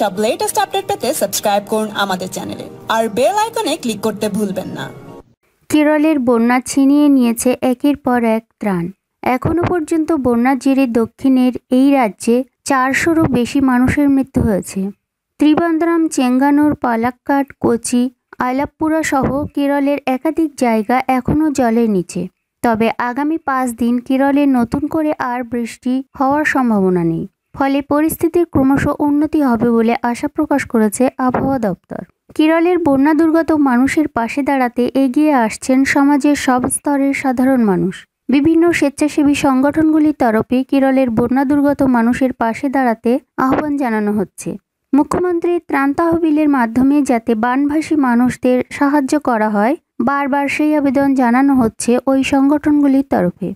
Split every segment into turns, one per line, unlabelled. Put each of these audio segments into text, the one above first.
সব latest update পেতে subscribe করুন আমাদের চ্যানেলে আর বেল আইকনে ক্লিক করতে ভুলবেন না কেরলের বন্যা ছিনিয়ে নিয়েছে একের পর এক ত্রাণ এখনও পর্যন্ত বন্যার জেরে দক্ষিণের এই রাজ্যে চারশোরও বেশি মানুষের মৃত্যু হয়েছে ত্রিবান্দ্রাম চেঙ্গানুর পালাক্কাট কোচি আলাপ্পুরা সহ কেরলের একাধিক জায়গা এখনও জলের নিচে তবে আগামী পাঁচ দিন কেরলে নতুন করে আর বৃষ্টি হওয়ার সম্ভাবনা নেই ফলে পরিস্থিতির ক্রমশ উন্নতি হবে বলে আশা প্রকাশ করেছে আবহাওয়া দপ্তর কেরলের বন্যা দুর্গত মানুষের পাশে দাঁড়াতে এগিয়ে আসছেন সমাজের সব স্তরের সাধারণ মানুষ বিভিন্ন স্বেচ্ছাসেবী সংগঠনগুলির তরফে কেরলের বন্যা দুর্গত মানুষের পাশে দাঁড়াতে আহ্বান জানানো হচ্ছে মুখ্যমন্ত্রীর ত্রাণ তহবিলের মাধ্যমে যাতে বানভাসী মানুষদের সাহায্য করা হয় বারবার সেই আবেদন জানানো হচ্ছে ওই সংগঠনগুলির তরফে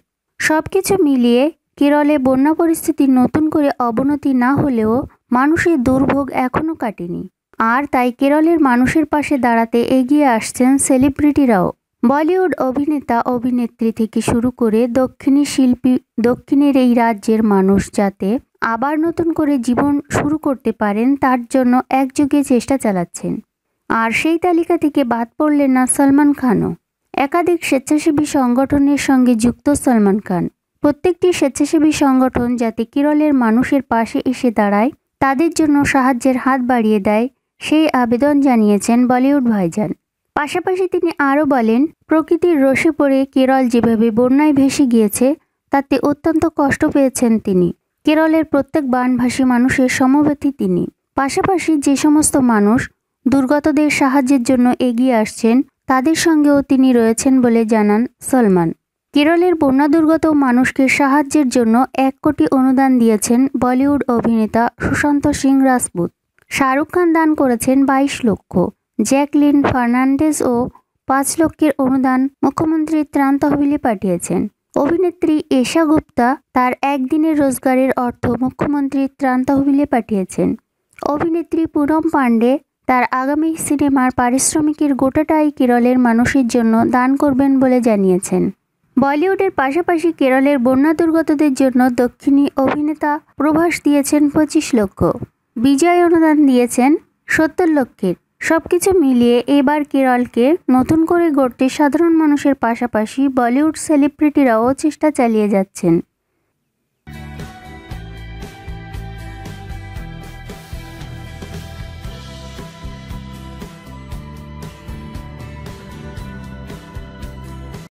সব কিছু মিলিয়ে কেরলে বন্যা পরিস্থিতি নতুন করে অবনতি না হলেও মানুষের দুর্ভোগ এখনও কাটেনি আর তাই কেরলের মানুষের পাশে দাঁড়াতে এগিয়ে আসছেন সেলিব্রিটিরাও বলিউড অভিনেতা অভিনেত্রী থেকে শুরু করে দক্ষিণী শিল্পী দক্ষিণের এই রাজ্যের মানুষ যাতে আবার নতুন করে জীবন শুরু করতে পারেন তার জন্য একযোগে চেষ্টা চালাচ্ছেন আর সেই তালিকা থেকে বাদ পড়লেন না সলমান খানও একাধিক স্বেচ্ছাসেবী সংগঠনের সঙ্গে যুক্ত সলমান খান প্রত্যেকটি স্বেচ্ছাসেবী সংগঠন যাতে কেরলের মানুষের পাশে এসে দাঁড়ায় তাদের জন্য সাহায্যের হাত বাড়িয়ে দেয় সেই আবেদন জানিয়েছেন বলিউড ভাইজান পাশাপাশি তিনি আরও বলেন প্রকৃতির রসে পড়ে কেরল যেভাবে বন্যায় ভেসে গিয়েছে তাতে অত্যন্ত কষ্ট পেয়েছেন তিনি কেরলের প্রত্যেক বানভাসী মানুষের সমব্যথী তিনি পাশাপাশি যে সমস্ত মানুষ দুর্গতদের সাহায্যের জন্য এগিয়ে আসছেন তাদের সঙ্গেও তিনি রয়েছেন বলে জানান সলমান কেরলের বন্যা দুর্গত মানুষকে সাহায্যের জন্য এক কোটি অনুদান দিয়েছেন বলিউড অভিনেতা সুশান্ত সিং রাজপুত শাহরুখ খান দান করেছেন বাইশ লক্ষ জ্যাকলিন ফার্নান্ডেজ ও পাঁচ লক্ষের অনুদান মুখ্যমন্ত্রী ত্রাণ তহবিলে পাঠিয়েছেন অভিনেত্রী এশা গুপ্তা তার একদিনের রোজগারের অর্থ মুখ্যমন্ত্রী ত্রাণ তহবিলে পাঠিয়েছেন অভিনেত্রী পুনম পাণ্ডে তার আগামী সিনেমার পারিশ্রমিকের গোটাটাই কেরলের মানুষের জন্য দান করবেন বলে জানিয়েছেন বলিউডের পাশাপাশি কেরলের বন্যা দুর্গতদের জন্য দক্ষিণী অভিনেতা প্রভাস দিয়েছেন পঁচিশ লক্ষ বিজয় অনুদান দিয়েছেন সত্তর লক্ষের সবকিছু মিলিয়ে এবার কেরলকে নতুন করে গড়তে সাধারণ মানুষের পাশাপাশি বলিউড সেলিব্রিটিরাও চেষ্টা চালিয়ে যাচ্ছেন